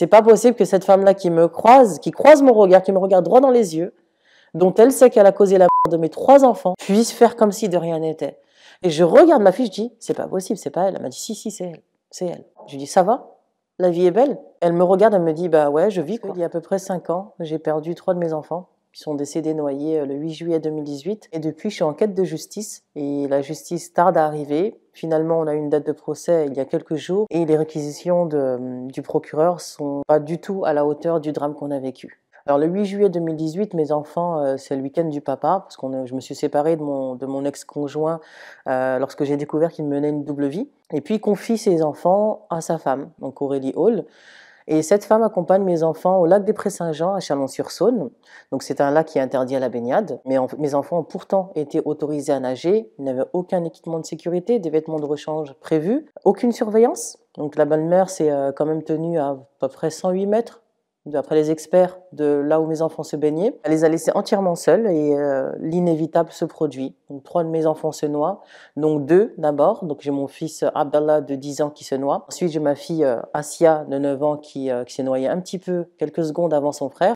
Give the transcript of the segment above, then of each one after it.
C'est pas possible que cette femme-là qui me croise, qui croise mon regard, qui me regarde droit dans les yeux, dont elle sait qu'elle a causé la mort de mes trois enfants, puisse faire comme si de rien n'était. Et je regarde ma fille, je dis, c'est pas possible, c'est pas elle. Elle m'a dit, si, si, c'est elle, c'est elle. Je lui dis, ça va La vie est belle Elle me regarde, elle me dit, bah ouais, je vis quoi. Il y a à peu près cinq ans, j'ai perdu trois de mes enfants. qui sont décédés noyés euh, le 8 juillet 2018. Et depuis, je suis en quête de justice. Et la justice tarde à arriver. Finalement, on a une date de procès il y a quelques jours et les réquisitions du procureur sont pas du tout à la hauteur du drame qu'on a vécu. Alors le 8 juillet 2018, mes enfants, euh, c'est le week-end du papa, parce que je me suis séparée de mon, ex-conjoint euh, lorsque j'ai découvert qu'il menait une double vie. Et puis il confie ses enfants à sa femme, donc Aurélie Hall. Et cette femme accompagne mes enfants au lac des Prés-Saint-Jean à Chalon-sur-Saône. Donc c'est un lac qui est interdit à la baignade. Mais mes enfants ont pourtant été autorisés à nager. Ils n'avaient aucun équipement de sécurité, des vêtements de rechange prévus, aucune surveillance. Donc la bonne mère s'est euh, quand même tenue à à peu près 108 mètres d'après les experts, de là où mes enfants se baignaient. Elle les a laissés entièrement seuls et euh, l'inévitable se produit. trois de mes enfants se noient, donc deux d'abord. Donc j'ai mon fils euh, Abdallah de 10 ans qui se noie. Ensuite j'ai ma fille euh, Asia de 9 ans euh, qui, s'est noyée un petit peu, quelques secondes avant son frère.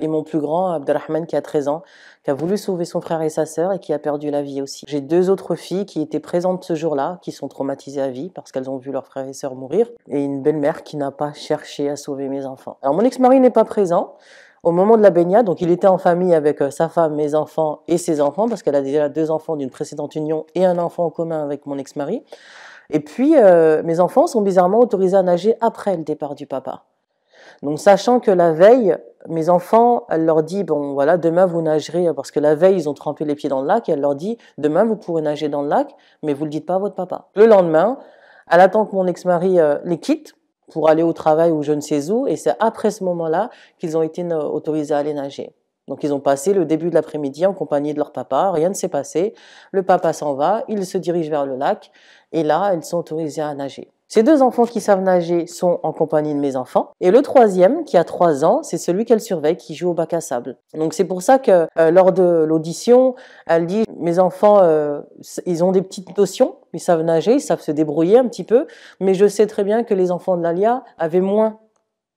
Et, mon plus grand Abdelrahman qui a 13 ans qui a voulu sauver son frère et sa sœur et qui a perdu la vie aussi. J'ai deux autres filles qui étaient présentes ce jour-là, qui sont traumatisées à vie parce qu'elles ont vu leur frère et sœur mourir, et une belle-mère qui n'a pas cherché à sauver mes enfants. Alors mon ex-mari n'est pas présent, au moment de la baignade, donc il était en famille avec euh, sa femme, mes enfants et ses enfants, parce qu'elle a déjà deux enfants d'une précédente union et un enfant en commun avec mon ex-mari. Et puis, euh, mes enfants sont bizarrement autorisés à nager après le départ du papa. Donc, sachant que la veille, mes enfants, elle leur dit, bon voilà, demain vous nagerez, parce que la veille, ils ont trempé les pieds dans le lac, et elle leur dit, demain vous pourrez nager dans le lac, mais vous ne le dites pas à votre papa. Le lendemain, elle attend que mon ex-mari euh, les quitte pour aller au travail ou je ne sais où, et c'est après ce moment-là qu'ils ont été autorisés à aller nager. Donc ils ont passé le début de l'après-midi en compagnie de leur papa, rien ne s'est passé, le papa s'en va, ils se dirigent vers le lac, et là, ils sont autorisés à nager. Ces deux enfants qui savent nager sont en compagnie de mes enfants. Et le troisième, qui a trois ans, c'est celui qu'elle surveille, qui joue au bac à sable. Donc c'est pour ça que euh, lors de l'audition, elle dit, mes enfants, euh, ils ont des petites notions, ils savent nager, ils savent se débrouiller un petit peu, mais je sais très bien que les enfants de Lalia avaient moins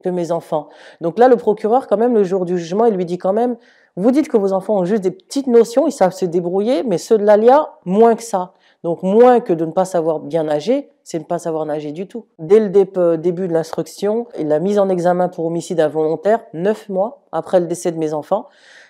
que mes enfants. Donc là, le procureur, quand même, le jour du jugement, il lui dit quand même, vous dites que vos enfants ont juste des petites notions, ils savent se débrouiller, mais ceux de Lalia, moins que ça. Donc moins que de ne pas savoir bien nager, c'est ne pas savoir nager du tout. Dès le euh, début de l'instruction, la mise en examen pour homicide involontaire, neuf mois après le décès de mes enfants,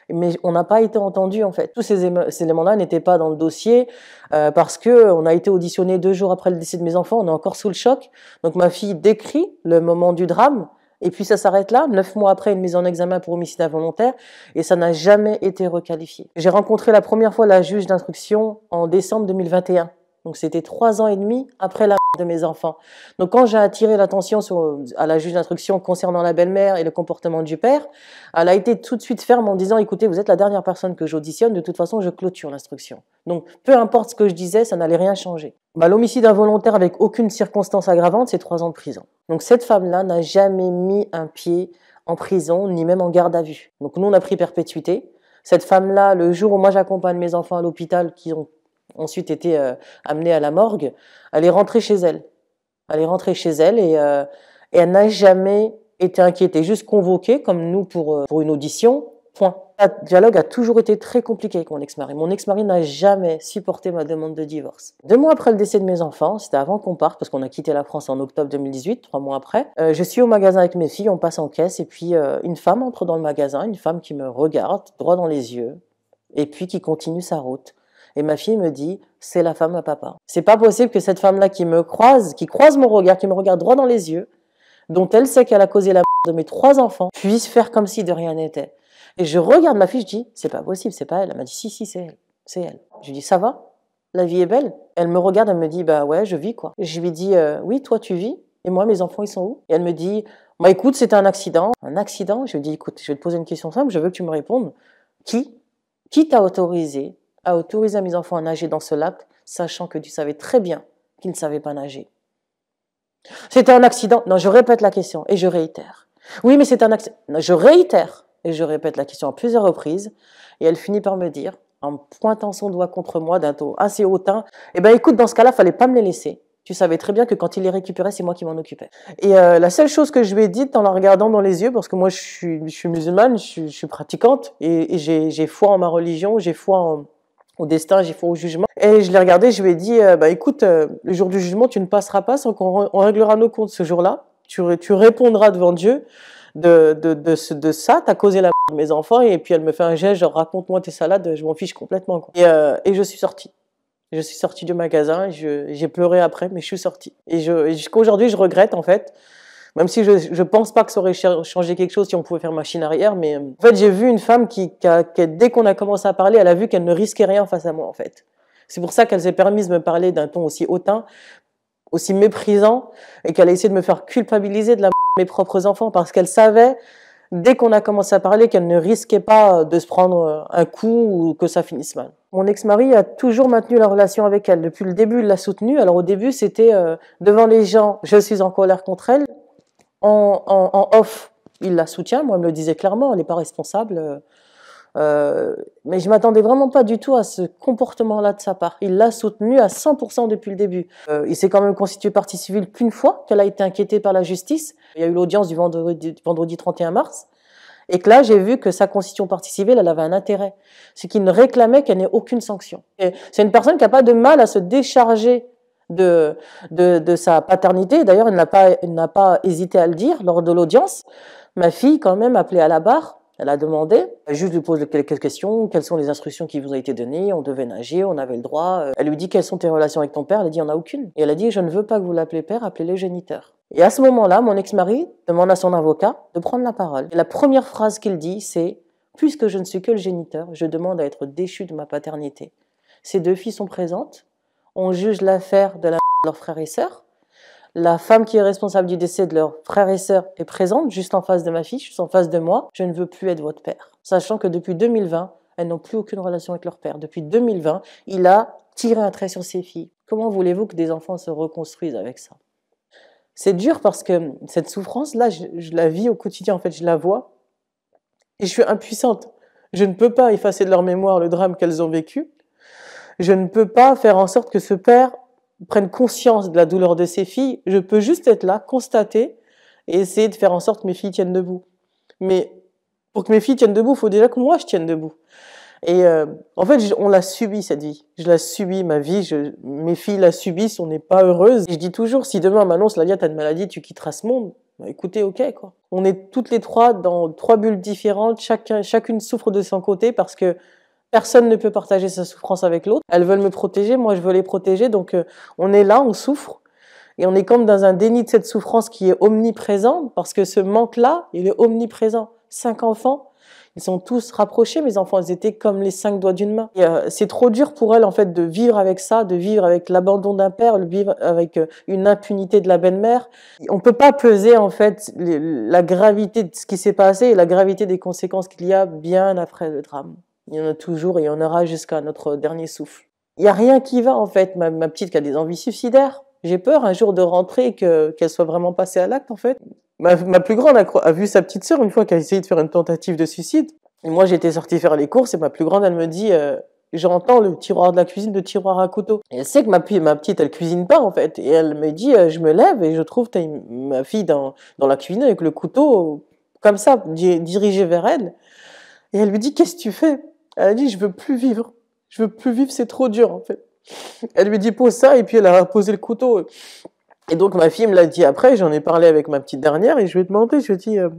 mais on n'a pas été entendu en fait. Tous ces, éléments-là n'étaient pas dans le dossier euh, parce que on a été auditionné deux jours après le décès de mes enfants. On est encore sous le choc. Donc ma fille décrit le moment du drame et puis ça s'arrête là. Neuf mois après une mise en examen pour homicide involontaire et ça n'a jamais été requalifié. J'ai rencontré la première fois la juge d'instruction en décembre 2021. Donc c'était trois ans et demi après la de mes enfants. Donc quand j'ai attiré l'attention à la juge d'instruction concernant la belle-mère et le comportement du père, elle a été tout de suite ferme en disant écoutez, vous êtes la dernière personne que j'auditionne, de toute façon je clôture l'instruction. Donc peu importe ce que je disais, ça n'allait rien changer. Bah, l'homicide involontaire avec aucune circonstance aggravante, c'est trois ans de prison. Donc cette femme-là n'a jamais mis un pied en prison, ni même en garde à vue. Donc nous on a pris perpétuité. Cette femme-là, le jour où moi j'accompagne mes enfants à l'hôpital qui ont ensuite été euh, amenée à la morgue, elle est rentrée chez elle. Elle est rentrée chez elle et, euh, elle n'a jamais été inquiétée, juste convoquée comme nous pour, euh, une audition, point. Le dialogue a toujours été très compliqué avec mon ex-mari. Mon ex-mari n'a jamais supporté ma demande de divorce. Deux mois après le décès de mes enfants, c'était avant qu'on parte, parce qu'on a quitté la France en octobre 2018, trois mois après, je suis au magasin avec mes filles, on passe en caisse, et puis une femme entre dans le magasin, une femme qui me regarde droit dans les yeux, et puis qui continue sa route. Et ma fille me dit, c'est la femme à papa. C'est pas possible que cette femme-là qui me croise, qui croise mon regard, qui me regarde droit dans les yeux, dont elle sait qu'elle a causé la mort de mes trois enfants, puisse faire comme si de rien n'était. Et je regarde ma fille, je dis, c'est pas possible, c'est pas elle. Elle m'a dit, si, si, c'est elle. C'est elle. Je lui dis, ça va La vie est belle Elle me regarde, elle me dit, bah ouais, je vis quoi. Je lui dis, euh, oui, toi tu vis, et moi mes enfants ils sont où Et elle me dit, bah écoute, c'était un accident. Un accident Je lui dis, écoute, je vais te poser une question simple, je veux que tu me répondes. Qui Qui t'a autorisé a autorisé à mes enfants à nager dans ce lac, sachant que tu savais très bien qu'ils ne savaient pas nager. C'était un accident. Non, je répète la question et je réitère. Oui, mais c'est un accident. je réitère et je répète la question à plusieurs reprises. Et elle finit par me dire, en pointant son doigt contre moi d'un ton assez hautain, eh ben écoute, dans ce cas-là, fallait pas me les laisser. Tu savais très bien que quand il les récupérait, c'est moi qui m'en occupais. Et euh, la seule chose que je lui ai dite en la regardant dans les yeux, parce que moi je suis, musulmane, je suis, pratiquante, et j'ai foi en ma religion, j'ai foi en, au destin, j'y fait au jugement. Et je l'ai regardé, je lui ai dit, euh, bah écoute, euh, le jour du jugement, tu ne passeras pas sans qu'on on réglera nos comptes ce jour-là. Tu, tu répondras devant Dieu de, de, de, ce, de ça, t'as causé la merde de mes enfants. Et puis elle me fait un geste, genre raconte-moi tes salades, je m'en fiche complètement. Euh, et, je suis sortie. Je suis sortie du magasin, j'ai pleuré après, mais je suis sortie. Et, et jusqu'à je regrette en fait même si je, ne pense pas que ça aurait changé quelque chose si on pouvait faire machine arrière, mais euh, en fait, j'ai vu une femme qui, qui, dès qu'on a commencé à parler, elle a vu qu'elle ne risquait rien face à moi, en fait. C'est pour ça qu'elle s'est permise de me parler d'un ton aussi hautain, aussi méprisant, et qu'elle a essayé de me faire culpabiliser de la mes propres enfants, parce qu'elle savait, dès qu'on a commencé à parler, qu'elle ne risquait pas de se prendre euh, un coup ou que ça finisse mal. Mon ex-mari a toujours maintenu la relation avec elle. Depuis le début, il l'a soutenue. Alors au début, c'était euh, devant les gens, je suis en colère contre elle en, off, il la soutient. Moi, elle me le disait clairement, elle n'est pas responsable. Euh, euh, mais je m'attendais vraiment pas du tout à ce comportement-là de sa part. Il l'a soutenue à 100% depuis le début. Euh, il s'est quand même constitué partie civile qu'une fois qu'elle a été inquiétée par la justice. Il y a eu l'audience du vendredi, vendredi 31 mars. Et que là, j'ai vu que sa constitution partie civile, elle avait un intérêt. C'est qu'il ne réclamait qu'elle n'ait aucune sanction. C'est une personne qui n'a pas de mal à se décharger de, de, sa paternité. D'ailleurs, elle n'a pas, hésité à le dire lors de l'audience. Ma fille, quand même, appelée à la barre, elle a demandé, elle juste lui pose quelques questions, quelles sont les instructions qui vous ont été données, on devait nager, on avait le droit. Euh. Elle lui dit quelles sont tes relations avec ton père, elle a dit on a aucune. Et elle a dit je ne veux pas que vous l'appelez père, appelez-le géniteur. Et à ce moment-là, mon ex-mari demande à son avocat de prendre la parole. la première phrase qu'il dit, c'est puisque je ne suis que le géniteur, je demande à être déchu de ma paternité. Ces deux filles sont présentes, on juge l'affaire de, la de leurs frères et sœurs. La femme qui est responsable du décès de leur frère et sœurs est présente juste en face de ma fille, juste en face de moi. Je ne veux plus être votre père. Sachant que depuis 2020, elles n'ont plus aucune relation avec leur père. Depuis 2020, il a tiré un trait sur ses filles. Comment voulez-vous que des enfants se reconstruisent avec ça C'est dur parce que cette souffrance-là, je la vis au quotidien, en fait, je la vois. Et je suis impuissante. Je ne peux pas effacer de leur mémoire le drame qu'elles ont vécu. Je ne peux pas faire en sorte que ce père prenne conscience de la douleur de ses filles. Je peux juste être là, constater et essayer de faire en sorte que mes filles tiennent debout. Mais pour que mes filles tiennent debout, il faut déjà que moi je tienne debout. Et euh, en fait, on l'a subi cette vie. Je l'ai subis, ma vie. Je, mes filles la subissent. On n'est pas heureuse. je dis toujours, si demain m'annonce la tu t'as une maladie, tu quitteras ce monde. Bah, écoutez, ok quoi. On est toutes les trois dans trois bulles différentes. Chacun, chacune souffre de son côté parce que Personne ne peut partager sa souffrance avec l'autre. Elles veulent me protéger, moi je veux les protéger. Donc euh, on est là, on souffre. Et on est comme dans un déni de cette souffrance qui est omniprésente, parce que ce manque-là, il est omniprésent. Cinq enfants, ils sont tous rapprochés, mes enfants, ils étaient comme les cinq doigts d'une main. Euh, c'est trop dur pour elle, en fait, de vivre avec ça, de vivre avec l'abandon d'un père, de vivre avec euh, une impunité de la belle-mère. On ne peut pas peser, en fait, la gravité de ce qui s'est passé et la gravité des conséquences qu'il y a bien après le drame. Il y en a toujours et il y en aura jusqu'à notre dernier souffle. Il n'y a rien qui va en fait. Ma, petite qui a des envies suicidaires, j'ai peur un jour de rentrer que, qu'elle soit vraiment passée à l'acte en fait. Ma, plus grande a, vu sa petite sœur une fois qu'elle a essayé de faire une tentative de suicide. Et moi j'étais sortie faire les courses et ma plus grande elle me dit euh, j'entends le tiroir de la cuisine, de tiroir à couteau. elle sait que ma, ma petite, elle cuisine pas en fait. Et elle me dit, euh, je me lève et je trouve ma fille dans, dans, la cuisine avec le couteau comme ça, dirigé vers elle. Et elle lui dit, qu'est-ce que tu fais elle a dit, je veux plus vivre. Je veux plus vivre, c'est trop dur, en fait. Elle lui dit, pose ça, et puis elle a posé le couteau. Et donc, ma fille me l'a dit après, j'en ai parlé avec ma petite dernière, et je lui ai demandé, je lui ai dit, euh,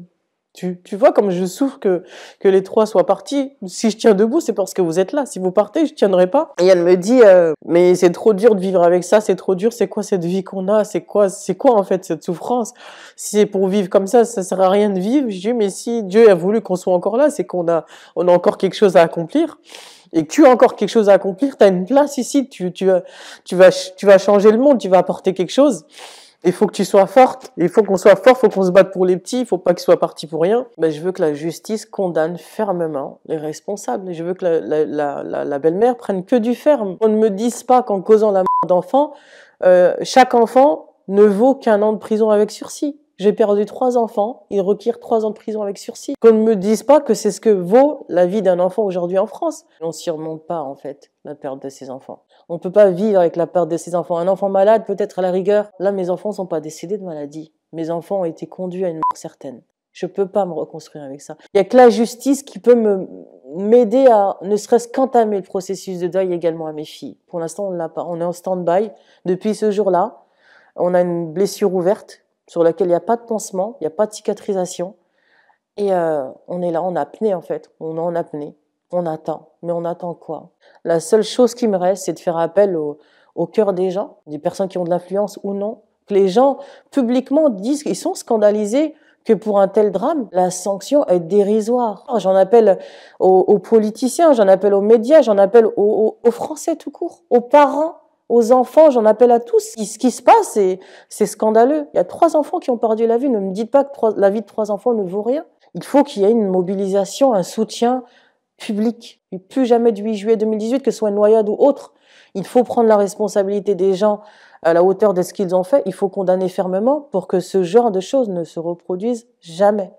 tu, tu, vois comme je souffre que, que les trois soient partis. Si je tiens debout, c'est parce que vous êtes là. Si vous partez, je tiendrai pas. Et elle me dit, euh, mais c'est trop dur de vivre avec ça, c'est trop dur. C'est quoi cette vie qu'on a C'est quoi, c'est quoi en fait cette souffrance Si c'est pour vivre comme ça, ça sert à rien de vivre. Je dis, mais si Dieu a voulu qu'on soit encore là, c'est qu'on a, on a encore quelque chose à accomplir. Et tu as encore quelque chose à accomplir. Tu as une place ici. Tu, tu, tu vas, tu vas changer le monde. Tu vas apporter quelque chose il faut que tu sois forte, il faut qu'on soit fort, il faut qu'on se batte pour les petits, il faut pas qu'ils soient partis pour rien. Mais je veux que la justice condamne fermement les responsables. Je veux que la, belle-mère prenne que du ferme. On ne me dise pas qu'en causant la mort d'enfant, euh, chaque enfant ne vaut qu'un an de prison avec sursis. J'ai perdu trois enfants, ils requièrent trois ans de prison avec sursis. Qu'on ne me dise pas que c'est ce que vaut la vie d'un enfant aujourd'hui en France. On s'y remonte pas, en fait, la perte de ses enfants. On ne peut pas vivre avec la perte de ses enfants. Un enfant malade, peut-être à la rigueur. Là, mes enfants ne sont pas décédés de maladie. Mes enfants ont été conduits à une mort certaine. Je ne peux pas me reconstruire avec ça. Il n'y a que la justice qui peut me m'aider à ne serait-ce qu'entamer le processus de deuil également à mes filles. Pour l'instant, on l'a pas. On est en stand-by. Depuis ce jour-là, on a une blessure ouverte sur laquelle il n'y a pas de pansement, il n'y a pas de cicatrisation. Et euh, on est là on a apnée en fait, on est en apnée, on attend. Mais on attend quoi La seule chose qui me reste, c'est de faire appel au, cœur des gens, des personnes qui ont de l'influence ou non, que les gens publiquement disent qu'ils sont scandalisés que pour un tel drame, la sanction est dérisoire. J'en appelle aux, politiciens, j'en appelle aux médias, j'en appelle aux Français tout court, aux parents aux enfants, j'en appelle à tous. Ce qui se passe, c'est scandaleux. Il y a trois enfants qui ont perdu la vie. Ne me dites pas que la vie de trois enfants ne vaut rien. Il faut qu'il y ait une mobilisation, un soutien public. plus jamais du 8 juillet 2018, que ce soit une noyade ou autre. Il faut prendre la responsabilité des gens à la hauteur de ce qu'ils ont fait. Il faut condamner fermement pour que ce genre de choses ne se reproduisent jamais.